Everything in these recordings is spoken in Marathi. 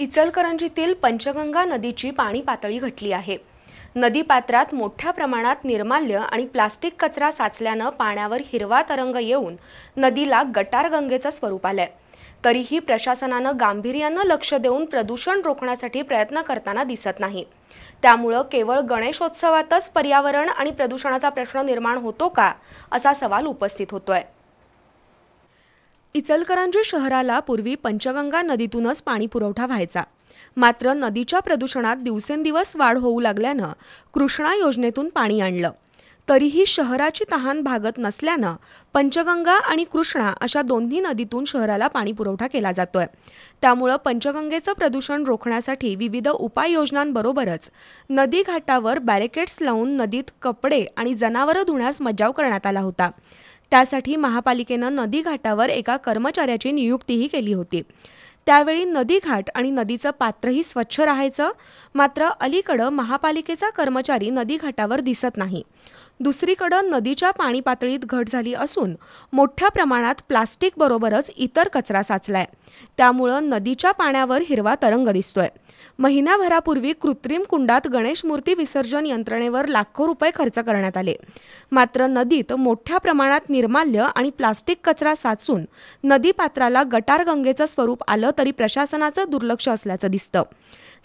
इचलकरंजीतील पंचगंगा नदीची पाणी पातळी घटली आहे नदी पात्रात मोठ्या प्रमाणात निर्माल्य आणि प्लास्टिक कचरा साचल्यानं पाण्यावर हिरवा तरंग येऊन नदीला गटारगंगेचं स्वरूप आलंय तरीही प्रशासनानं गांभीर्यानं लक्ष देऊन प्रदूषण रोखण्यासाठी प्रयत्न करताना दिसत नाही त्यामुळं केवळ गणेशोत्सवातच पर्यावरण आणि प्रदूषणाचा प्रश्न निर्माण होतो का असा सवाल उपस्थित होतोय इचलकरंजी शहराला पूर्वी पंचगंगा नदीतूनच पाणी पुरवठा व्हायचा मात्र नदीच्या प्रदूषणात दिवसेंदिवस वाढ होऊ लागल्यानं कृष्णा योजनेतून पाणी आणलं तरीही शहराची तहान भागत नसल्यानं पंचगंगा आणि कृष्णा अशा दोन्ही नदीतून शहराला पाणी पुरवठा केला जातोय त्यामुळं पंचगंगेचं प्रदूषण रोखण्यासाठी विविध उपाययोजनांबरोबरच नदी घाटावर बॅरिकेड्स लावून नदीत कपडे आणि जनावरं धुण्यास मज्जाव करण्यात आला होता त्यासाठी महापालिकेनं नदीघाटावर एका कर्मचाऱ्याची नियुक्तीही केली होती त्यावेळी नदीघाट आणि नदीचं पात्रही स्वच्छ राहायचं मात्र अलीकडं महापालिकेचा कर्मचारी नदीघाटावर दिसत नाही दुसरीकडं नदीच्या पाणी पातळीत घट झाली असून मोठ्या प्रमाणात प्लास्टिक बरोबरच इतर कचरा साचलाय त्यामुळं नदीच्या पाण्यावर हिरवा तरंग दिसतोय महिनाभरापूर्वी कृत्रिम कुंडात गणेश मूर्ती विसर्जन यंत्रणेवर लाखो रुपये खर्च करण्यात आले मात्र नदीत मोठ्या प्रमाणात निर्माल्य आणि प्लास्टिक कचरा साचून नदीपात्राला गंगेचं स्वरूप आलं तरी प्रशासनाचं दुर्लक्ष असल्याचं दिसतं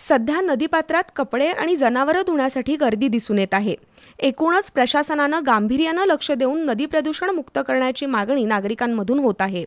सध्या नदीपात्रात कपडे आणि जनावरं धुण्यासाठी गर्दी दिसून येत आहे एकूणच प्रशासनानं गांभीर्यानं लक्ष देऊन नदी प्रदूषण मुक्त करण्याची मागणी नागरिकांमधून होत आहे